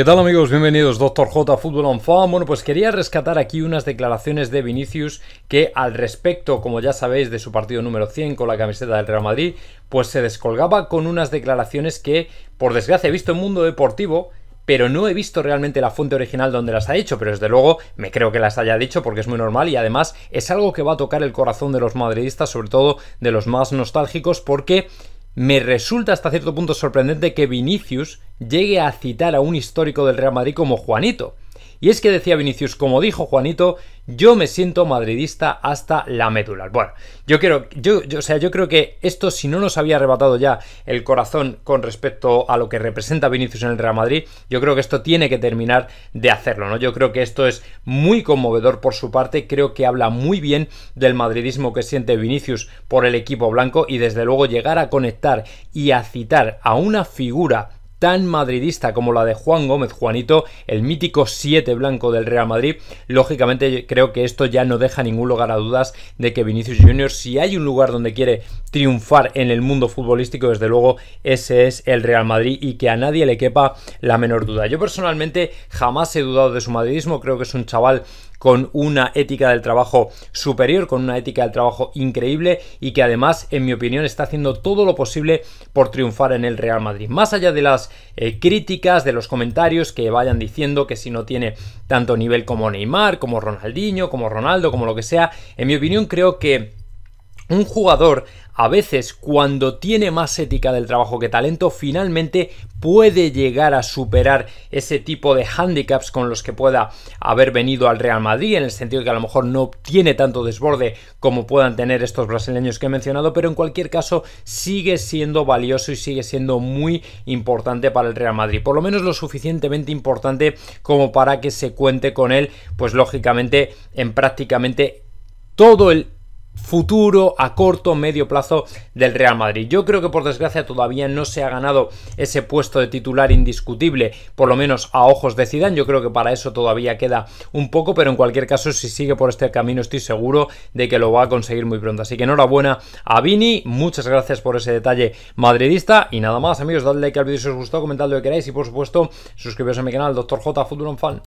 ¿Qué tal amigos? Bienvenidos Doctor J Fútbol on Farm. Bueno, pues quería rescatar aquí unas declaraciones de Vinicius que al respecto, como ya sabéis, de su partido número 100 con la camiseta del Real Madrid, pues se descolgaba con unas declaraciones que, por desgracia, he visto en Mundo Deportivo, pero no he visto realmente la fuente original donde las ha hecho, pero desde luego me creo que las haya dicho porque es muy normal y además es algo que va a tocar el corazón de los madridistas, sobre todo de los más nostálgicos, porque me resulta hasta cierto punto sorprendente que Vinicius llegue a citar a un histórico del Real Madrid como Juanito. Y es que decía Vinicius, como dijo Juanito, yo me siento madridista hasta la médula. Bueno, yo quiero, yo, sea, yo creo que esto, si no nos había arrebatado ya el corazón con respecto a lo que representa Vinicius en el Real Madrid, yo creo que esto tiene que terminar de hacerlo, ¿no? Yo creo que esto es muy conmovedor por su parte, creo que habla muy bien del madridismo que siente Vinicius por el equipo blanco y desde luego llegar a conectar y a citar a una figura tan madridista como la de Juan Gómez Juanito, el mítico 7 blanco del Real Madrid, lógicamente creo que esto ya no deja ningún lugar a dudas de que Vinicius Junior, si hay un lugar donde quiere triunfar en el mundo futbolístico, desde luego ese es el Real Madrid y que a nadie le quepa la menor duda. Yo personalmente jamás he dudado de su madridismo, creo que es un chaval con una ética del trabajo superior, con una ética del trabajo increíble y que además, en mi opinión, está haciendo todo lo posible por triunfar en el Real Madrid. Más allá de las eh, críticas, de los comentarios que vayan diciendo que si no tiene tanto nivel como Neymar, como Ronaldinho, como Ronaldo, como lo que sea. En mi opinión creo que un jugador a veces cuando tiene más ética del trabajo que talento finalmente puede llegar a superar ese tipo de hándicaps con los que pueda haber venido al Real Madrid en el sentido de que a lo mejor no tiene tanto desborde como puedan tener estos brasileños que he mencionado pero en cualquier caso sigue siendo valioso y sigue siendo muy importante para el Real Madrid por lo menos lo suficientemente importante como para que se cuente con él pues lógicamente en prácticamente todo el futuro a corto medio plazo del Real Madrid. Yo creo que por desgracia todavía no se ha ganado ese puesto de titular indiscutible, por lo menos a ojos de Zidane. Yo creo que para eso todavía queda un poco, pero en cualquier caso si sigue por este camino estoy seguro de que lo va a conseguir muy pronto. Así que enhorabuena a Vini, muchas gracias por ese detalle madridista y nada más amigos, dadle like al vídeo si os gustó, comentad lo que queráis y por supuesto suscribiros a mi canal Dr. J Futuro Fan.